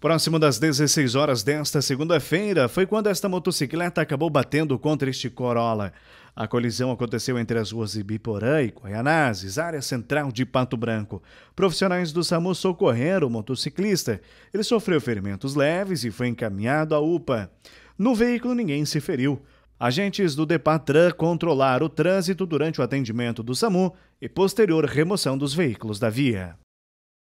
Próximo das 16 horas desta segunda-feira foi quando esta motocicleta acabou batendo contra este Corolla. A colisão aconteceu entre as ruas Ibiporã e Coianazes, área central de Pato Branco. Profissionais do SAMU socorreram o motociclista. Ele sofreu ferimentos leves e foi encaminhado à UPA. No veículo ninguém se feriu. Agentes do Depatran controlaram o trânsito durante o atendimento do SAMU e posterior remoção dos veículos da via.